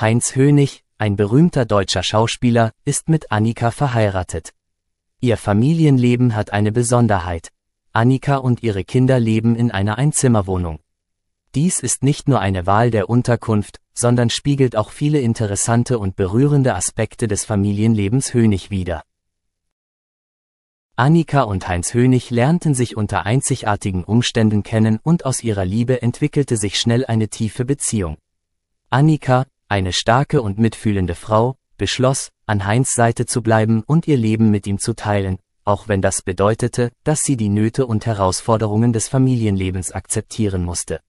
Heinz Hönig, ein berühmter deutscher Schauspieler, ist mit Annika verheiratet. Ihr Familienleben hat eine Besonderheit. Annika und ihre Kinder leben in einer Einzimmerwohnung. Dies ist nicht nur eine Wahl der Unterkunft, sondern spiegelt auch viele interessante und berührende Aspekte des Familienlebens Hönig wider. Annika und Heinz Hönig lernten sich unter einzigartigen Umständen kennen und aus ihrer Liebe entwickelte sich schnell eine tiefe Beziehung. Annika, eine starke und mitfühlende Frau, beschloss, an Heinz Seite zu bleiben und ihr Leben mit ihm zu teilen, auch wenn das bedeutete, dass sie die Nöte und Herausforderungen des Familienlebens akzeptieren musste.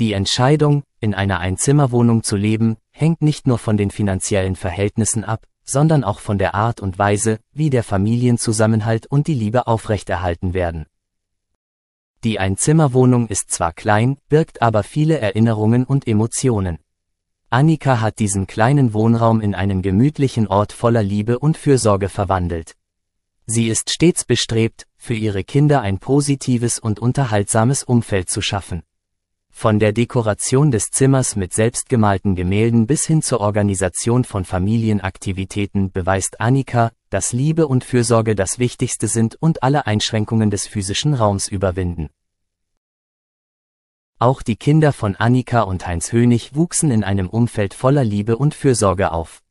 Die Entscheidung, in einer Einzimmerwohnung zu leben, hängt nicht nur von den finanziellen Verhältnissen ab, sondern auch von der Art und Weise, wie der Familienzusammenhalt und die Liebe aufrechterhalten werden. Die Einzimmerwohnung ist zwar klein, birgt aber viele Erinnerungen und Emotionen. Annika hat diesen kleinen Wohnraum in einen gemütlichen Ort voller Liebe und Fürsorge verwandelt. Sie ist stets bestrebt, für ihre Kinder ein positives und unterhaltsames Umfeld zu schaffen. Von der Dekoration des Zimmers mit selbstgemalten Gemälden bis hin zur Organisation von Familienaktivitäten beweist Annika, dass Liebe und Fürsorge das Wichtigste sind und alle Einschränkungen des physischen Raums überwinden. Auch die Kinder von Annika und Heinz Hönig wuchsen in einem Umfeld voller Liebe und Fürsorge auf.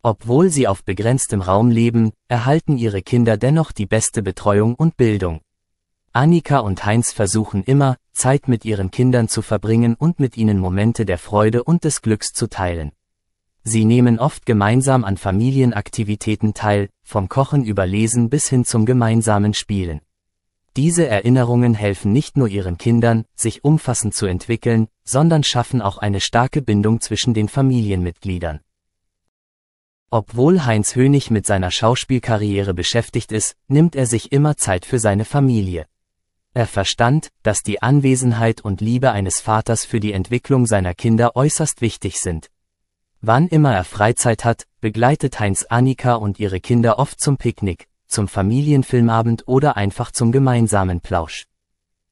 Obwohl sie auf begrenztem Raum leben, erhalten ihre Kinder dennoch die beste Betreuung und Bildung. Annika und Heinz versuchen immer, Zeit mit ihren Kindern zu verbringen und mit ihnen Momente der Freude und des Glücks zu teilen. Sie nehmen oft gemeinsam an Familienaktivitäten teil, vom Kochen über Lesen bis hin zum gemeinsamen Spielen. Diese Erinnerungen helfen nicht nur ihren Kindern, sich umfassend zu entwickeln, sondern schaffen auch eine starke Bindung zwischen den Familienmitgliedern. Obwohl Heinz Hönig mit seiner Schauspielkarriere beschäftigt ist, nimmt er sich immer Zeit für seine Familie. Er verstand, dass die Anwesenheit und Liebe eines Vaters für die Entwicklung seiner Kinder äußerst wichtig sind. Wann immer er Freizeit hat, begleitet Heinz Annika und ihre Kinder oft zum Picknick, zum Familienfilmabend oder einfach zum gemeinsamen Plausch.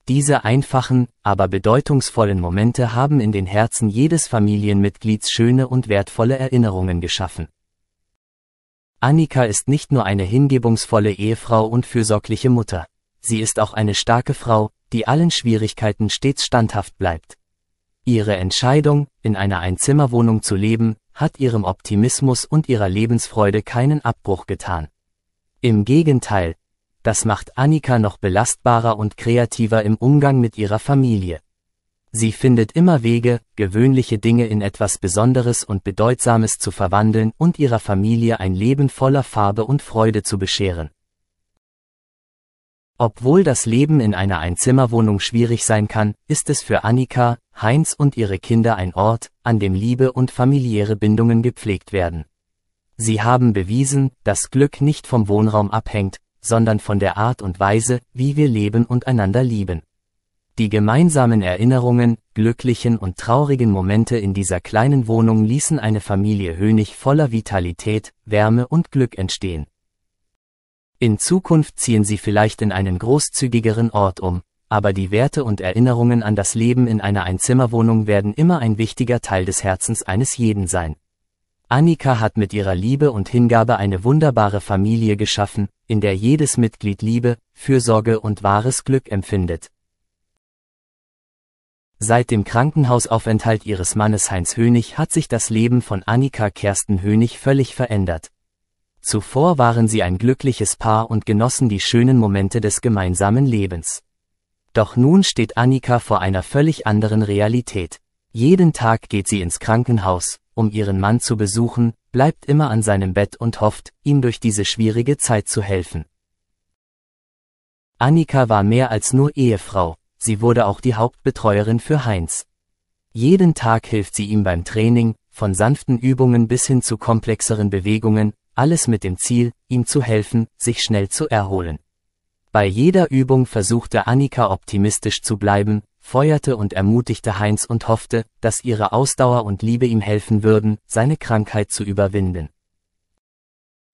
Diese einfachen, aber bedeutungsvollen Momente haben in den Herzen jedes Familienmitglieds schöne und wertvolle Erinnerungen geschaffen. Annika ist nicht nur eine hingebungsvolle Ehefrau und fürsorgliche Mutter, sie ist auch eine starke Frau, die allen Schwierigkeiten stets standhaft bleibt. Ihre Entscheidung, in einer Einzimmerwohnung zu leben, hat ihrem Optimismus und ihrer Lebensfreude keinen Abbruch getan. Im Gegenteil, das macht Annika noch belastbarer und kreativer im Umgang mit ihrer Familie. Sie findet immer Wege, gewöhnliche Dinge in etwas Besonderes und Bedeutsames zu verwandeln und ihrer Familie ein Leben voller Farbe und Freude zu bescheren. Obwohl das Leben in einer Einzimmerwohnung schwierig sein kann, ist es für Annika, Heinz und ihre Kinder ein Ort, an dem Liebe und familiäre Bindungen gepflegt werden. Sie haben bewiesen, dass Glück nicht vom Wohnraum abhängt, sondern von der Art und Weise, wie wir leben und einander lieben. Die gemeinsamen Erinnerungen, glücklichen und traurigen Momente in dieser kleinen Wohnung ließen eine Familie Hönig voller Vitalität, Wärme und Glück entstehen. In Zukunft ziehen Sie vielleicht in einen großzügigeren Ort um, aber die Werte und Erinnerungen an das Leben in einer Einzimmerwohnung werden immer ein wichtiger Teil des Herzens eines jeden sein. Annika hat mit ihrer Liebe und Hingabe eine wunderbare Familie geschaffen, in der jedes Mitglied Liebe, Fürsorge und wahres Glück empfindet. Seit dem Krankenhausaufenthalt ihres Mannes Heinz Hönig hat sich das Leben von Annika Kersten Hönig völlig verändert. Zuvor waren sie ein glückliches Paar und genossen die schönen Momente des gemeinsamen Lebens. Doch nun steht Annika vor einer völlig anderen Realität. Jeden Tag geht sie ins Krankenhaus, um ihren Mann zu besuchen, bleibt immer an seinem Bett und hofft, ihm durch diese schwierige Zeit zu helfen. Annika war mehr als nur Ehefrau, sie wurde auch die Hauptbetreuerin für Heinz. Jeden Tag hilft sie ihm beim Training, von sanften Übungen bis hin zu komplexeren Bewegungen, alles mit dem Ziel, ihm zu helfen, sich schnell zu erholen. Bei jeder Übung versuchte Annika optimistisch zu bleiben, feuerte und ermutigte Heinz und hoffte, dass ihre Ausdauer und Liebe ihm helfen würden, seine Krankheit zu überwinden.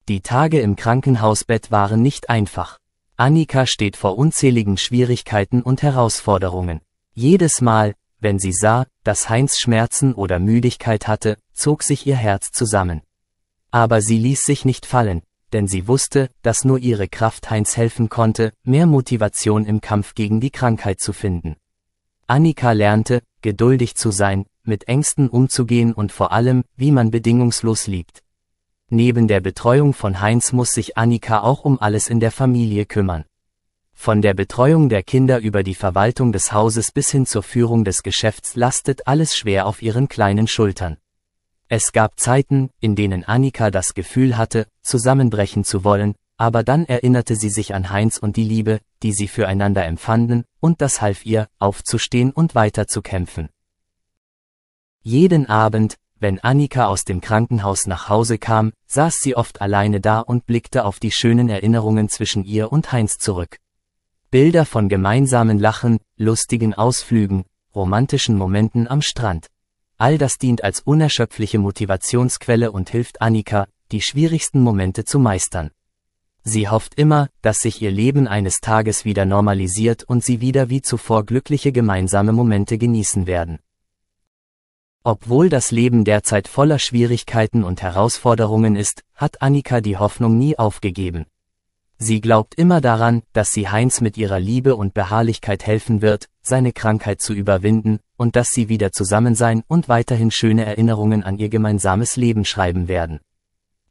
Die Tage im Krankenhausbett waren nicht einfach. Annika steht vor unzähligen Schwierigkeiten und Herausforderungen. Jedes Mal, wenn sie sah, dass Heinz Schmerzen oder Müdigkeit hatte, zog sich ihr Herz zusammen. Aber sie ließ sich nicht fallen, denn sie wusste, dass nur ihre Kraft Heinz helfen konnte, mehr Motivation im Kampf gegen die Krankheit zu finden. Annika lernte, geduldig zu sein, mit Ängsten umzugehen und vor allem, wie man bedingungslos liebt. Neben der Betreuung von Heinz muss sich Annika auch um alles in der Familie kümmern. Von der Betreuung der Kinder über die Verwaltung des Hauses bis hin zur Führung des Geschäfts lastet alles schwer auf ihren kleinen Schultern. Es gab Zeiten, in denen Annika das Gefühl hatte, zusammenbrechen zu wollen, aber dann erinnerte sie sich an Heinz und die Liebe, die sie füreinander empfanden, und das half ihr, aufzustehen und weiterzukämpfen. Jeden Abend, wenn Annika aus dem Krankenhaus nach Hause kam, saß sie oft alleine da und blickte auf die schönen Erinnerungen zwischen ihr und Heinz zurück. Bilder von gemeinsamen Lachen, lustigen Ausflügen, romantischen Momenten am Strand. All das dient als unerschöpfliche Motivationsquelle und hilft Annika, die schwierigsten Momente zu meistern. Sie hofft immer, dass sich ihr Leben eines Tages wieder normalisiert und sie wieder wie zuvor glückliche gemeinsame Momente genießen werden. Obwohl das Leben derzeit voller Schwierigkeiten und Herausforderungen ist, hat Annika die Hoffnung nie aufgegeben. Sie glaubt immer daran, dass sie Heinz mit ihrer Liebe und Beharrlichkeit helfen wird, seine Krankheit zu überwinden, und dass sie wieder zusammen sein und weiterhin schöne Erinnerungen an ihr gemeinsames Leben schreiben werden.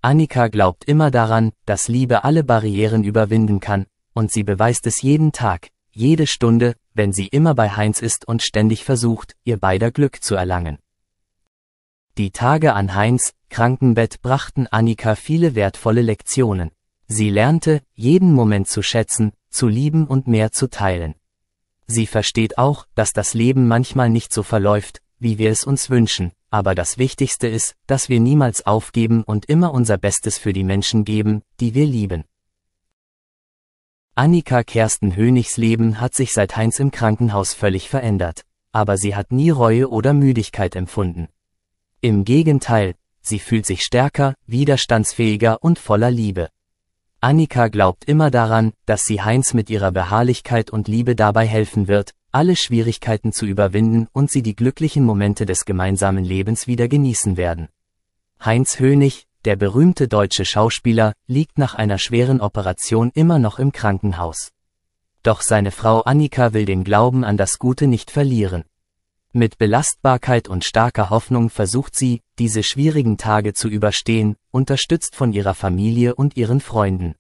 Annika glaubt immer daran, dass Liebe alle Barrieren überwinden kann, und sie beweist es jeden Tag, jede Stunde, wenn sie immer bei Heinz ist und ständig versucht, ihr beider Glück zu erlangen. Die Tage an Heinz Krankenbett brachten Annika viele wertvolle Lektionen. Sie lernte, jeden Moment zu schätzen, zu lieben und mehr zu teilen. Sie versteht auch, dass das Leben manchmal nicht so verläuft, wie wir es uns wünschen, aber das Wichtigste ist, dass wir niemals aufgeben und immer unser Bestes für die Menschen geben, die wir lieben. Annika Kersten Hönigs Leben hat sich seit Heinz im Krankenhaus völlig verändert, aber sie hat nie Reue oder Müdigkeit empfunden. Im Gegenteil, sie fühlt sich stärker, widerstandsfähiger und voller Liebe. Annika glaubt immer daran, dass sie Heinz mit ihrer Beharrlichkeit und Liebe dabei helfen wird, alle Schwierigkeiten zu überwinden und sie die glücklichen Momente des gemeinsamen Lebens wieder genießen werden. Heinz Hönig, der berühmte deutsche Schauspieler, liegt nach einer schweren Operation immer noch im Krankenhaus. Doch seine Frau Annika will den Glauben an das Gute nicht verlieren. Mit Belastbarkeit und starker Hoffnung versucht sie, diese schwierigen Tage zu überstehen, unterstützt von ihrer Familie und ihren Freunden.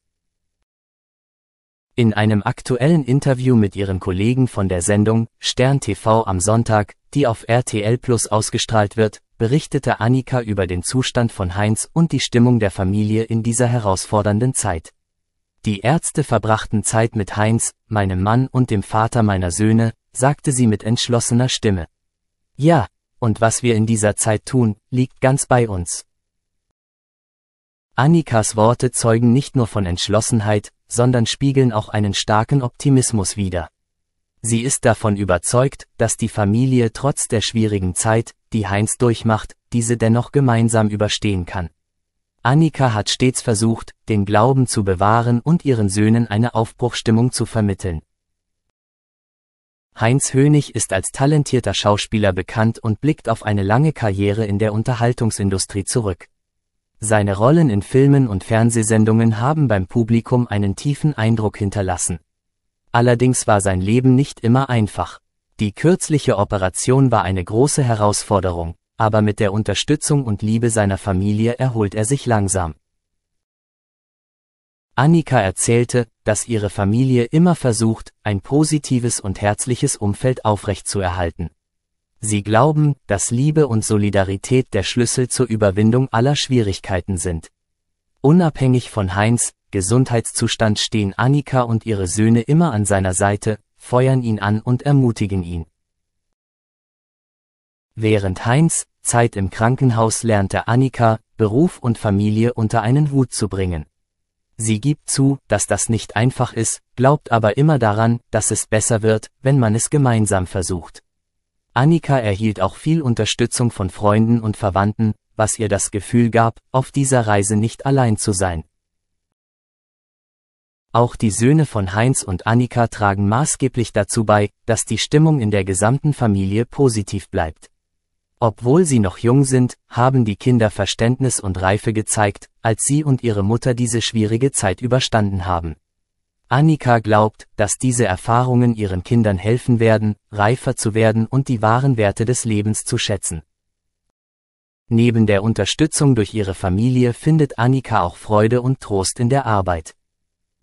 In einem aktuellen Interview mit ihren Kollegen von der Sendung Stern TV am Sonntag, die auf RTL Plus ausgestrahlt wird, berichtete Annika über den Zustand von Heinz und die Stimmung der Familie in dieser herausfordernden Zeit. Die Ärzte verbrachten Zeit mit Heinz, meinem Mann und dem Vater meiner Söhne, sagte sie mit entschlossener Stimme. Ja, und was wir in dieser Zeit tun, liegt ganz bei uns. Annikas Worte zeugen nicht nur von Entschlossenheit, sondern spiegeln auch einen starken Optimismus wider. Sie ist davon überzeugt, dass die Familie trotz der schwierigen Zeit, die Heinz durchmacht, diese dennoch gemeinsam überstehen kann. Annika hat stets versucht, den Glauben zu bewahren und ihren Söhnen eine Aufbruchstimmung zu vermitteln. Heinz Hönig ist als talentierter Schauspieler bekannt und blickt auf eine lange Karriere in der Unterhaltungsindustrie zurück. Seine Rollen in Filmen und Fernsehsendungen haben beim Publikum einen tiefen Eindruck hinterlassen. Allerdings war sein Leben nicht immer einfach. Die kürzliche Operation war eine große Herausforderung, aber mit der Unterstützung und Liebe seiner Familie erholt er sich langsam. Annika erzählte, dass ihre Familie immer versucht, ein positives und herzliches Umfeld aufrechtzuerhalten. Sie glauben, dass Liebe und Solidarität der Schlüssel zur Überwindung aller Schwierigkeiten sind. Unabhängig von Heinz Gesundheitszustand stehen Annika und ihre Söhne immer an seiner Seite, feuern ihn an und ermutigen ihn. Während Heinz Zeit im Krankenhaus lernte Annika, Beruf und Familie unter einen Hut zu bringen. Sie gibt zu, dass das nicht einfach ist, glaubt aber immer daran, dass es besser wird, wenn man es gemeinsam versucht. Annika erhielt auch viel Unterstützung von Freunden und Verwandten, was ihr das Gefühl gab, auf dieser Reise nicht allein zu sein. Auch die Söhne von Heinz und Annika tragen maßgeblich dazu bei, dass die Stimmung in der gesamten Familie positiv bleibt. Obwohl sie noch jung sind, haben die Kinder Verständnis und Reife gezeigt, als sie und ihre Mutter diese schwierige Zeit überstanden haben. Annika glaubt, dass diese Erfahrungen ihren Kindern helfen werden, reifer zu werden und die wahren Werte des Lebens zu schätzen. Neben der Unterstützung durch ihre Familie findet Annika auch Freude und Trost in der Arbeit.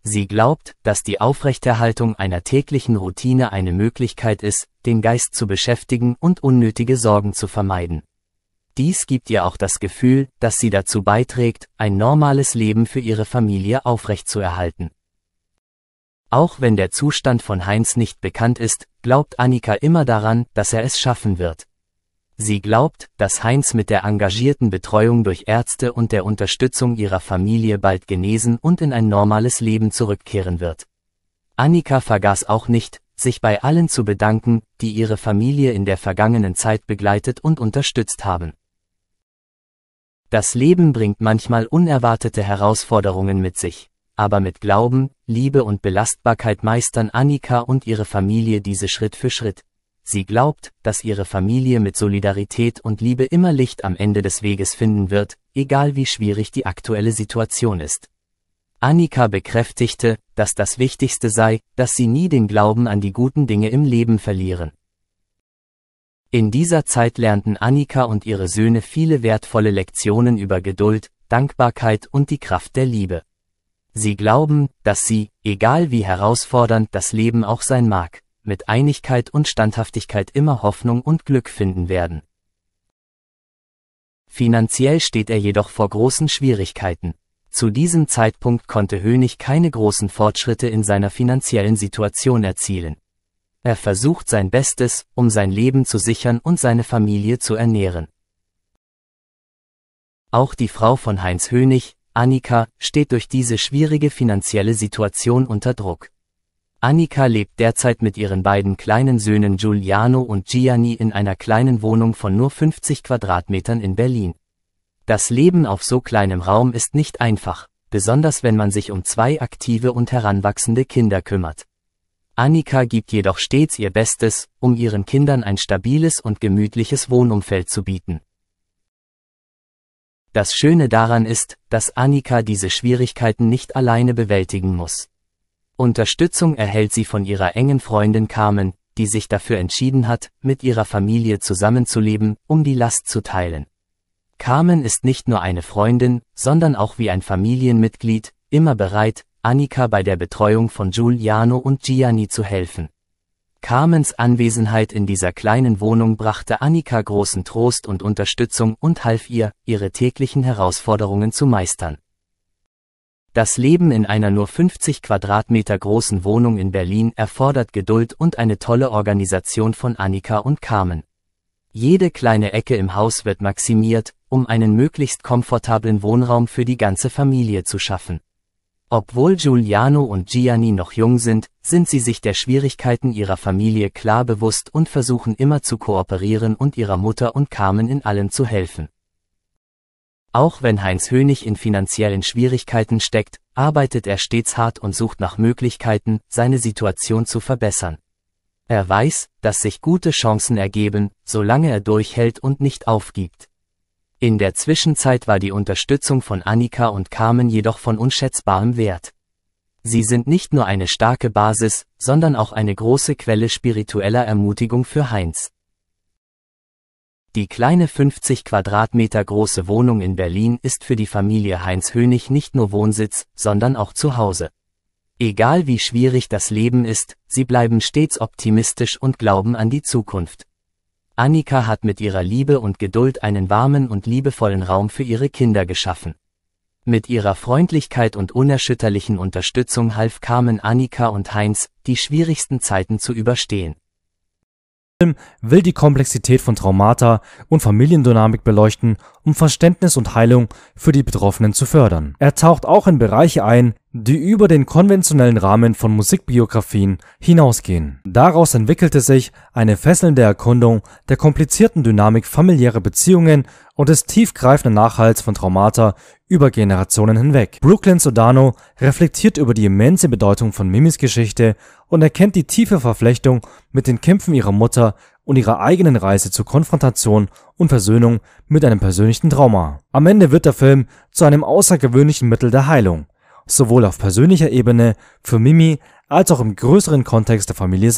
Sie glaubt, dass die Aufrechterhaltung einer täglichen Routine eine Möglichkeit ist, den Geist zu beschäftigen und unnötige Sorgen zu vermeiden. Dies gibt ihr auch das Gefühl, dass sie dazu beiträgt, ein normales Leben für ihre Familie aufrechtzuerhalten. Auch wenn der Zustand von Heinz nicht bekannt ist, glaubt Annika immer daran, dass er es schaffen wird. Sie glaubt, dass Heinz mit der engagierten Betreuung durch Ärzte und der Unterstützung ihrer Familie bald genesen und in ein normales Leben zurückkehren wird. Annika vergaß auch nicht, sich bei allen zu bedanken, die ihre Familie in der vergangenen Zeit begleitet und unterstützt haben. Das Leben bringt manchmal unerwartete Herausforderungen mit sich aber mit Glauben, Liebe und Belastbarkeit meistern Annika und ihre Familie diese Schritt für Schritt. Sie glaubt, dass ihre Familie mit Solidarität und Liebe immer Licht am Ende des Weges finden wird, egal wie schwierig die aktuelle Situation ist. Annika bekräftigte, dass das Wichtigste sei, dass sie nie den Glauben an die guten Dinge im Leben verlieren. In dieser Zeit lernten Annika und ihre Söhne viele wertvolle Lektionen über Geduld, Dankbarkeit und die Kraft der Liebe. Sie glauben, dass sie, egal wie herausfordernd das Leben auch sein mag, mit Einigkeit und Standhaftigkeit immer Hoffnung und Glück finden werden. Finanziell steht er jedoch vor großen Schwierigkeiten. Zu diesem Zeitpunkt konnte Hönig keine großen Fortschritte in seiner finanziellen Situation erzielen. Er versucht sein Bestes, um sein Leben zu sichern und seine Familie zu ernähren. Auch die Frau von Heinz Hönig, Annika, steht durch diese schwierige finanzielle Situation unter Druck. Annika lebt derzeit mit ihren beiden kleinen Söhnen Giuliano und Gianni in einer kleinen Wohnung von nur 50 Quadratmetern in Berlin. Das Leben auf so kleinem Raum ist nicht einfach, besonders wenn man sich um zwei aktive und heranwachsende Kinder kümmert. Annika gibt jedoch stets ihr Bestes, um ihren Kindern ein stabiles und gemütliches Wohnumfeld zu bieten. Das Schöne daran ist, dass Annika diese Schwierigkeiten nicht alleine bewältigen muss. Unterstützung erhält sie von ihrer engen Freundin Carmen, die sich dafür entschieden hat, mit ihrer Familie zusammenzuleben, um die Last zu teilen. Carmen ist nicht nur eine Freundin, sondern auch wie ein Familienmitglied, immer bereit, Annika bei der Betreuung von Giuliano und Gianni zu helfen. Carmens Anwesenheit in dieser kleinen Wohnung brachte Annika großen Trost und Unterstützung und half ihr, ihre täglichen Herausforderungen zu meistern. Das Leben in einer nur 50 Quadratmeter großen Wohnung in Berlin erfordert Geduld und eine tolle Organisation von Annika und Carmen. Jede kleine Ecke im Haus wird maximiert, um einen möglichst komfortablen Wohnraum für die ganze Familie zu schaffen. Obwohl Giuliano und Gianni noch jung sind, sind sie sich der Schwierigkeiten ihrer Familie klar bewusst und versuchen immer zu kooperieren und ihrer Mutter und Carmen in allem zu helfen. Auch wenn Heinz Hönig in finanziellen Schwierigkeiten steckt, arbeitet er stets hart und sucht nach Möglichkeiten, seine Situation zu verbessern. Er weiß, dass sich gute Chancen ergeben, solange er durchhält und nicht aufgibt. In der Zwischenzeit war die Unterstützung von Annika und Carmen jedoch von unschätzbarem Wert. Sie sind nicht nur eine starke Basis, sondern auch eine große Quelle spiritueller Ermutigung für Heinz. Die kleine 50 Quadratmeter große Wohnung in Berlin ist für die Familie Heinz Hönig nicht nur Wohnsitz, sondern auch Zuhause. Egal wie schwierig das Leben ist, sie bleiben stets optimistisch und glauben an die Zukunft. Annika hat mit ihrer Liebe und Geduld einen warmen und liebevollen Raum für ihre Kinder geschaffen. Mit ihrer Freundlichkeit und unerschütterlichen Unterstützung half Carmen Annika und Heinz, die schwierigsten Zeiten zu überstehen. Film will die Komplexität von Traumata und Familiendynamik beleuchten um Verständnis und Heilung für die Betroffenen zu fördern. Er taucht auch in Bereiche ein, die über den konventionellen Rahmen von Musikbiografien hinausgehen. Daraus entwickelte sich eine fesselnde Erkundung der komplizierten Dynamik familiärer Beziehungen und des tiefgreifenden Nachhalts von Traumata über Generationen hinweg. Brooklyn Sodano reflektiert über die immense Bedeutung von Mimis Geschichte und erkennt die tiefe Verflechtung mit den Kämpfen ihrer Mutter und ihrer eigenen Reise zur Konfrontation und Versöhnung mit einem persönlichen Trauma. Am Ende wird der Film zu einem außergewöhnlichen Mittel der Heilung, sowohl auf persönlicher Ebene für Mimi als auch im größeren Kontext der Familie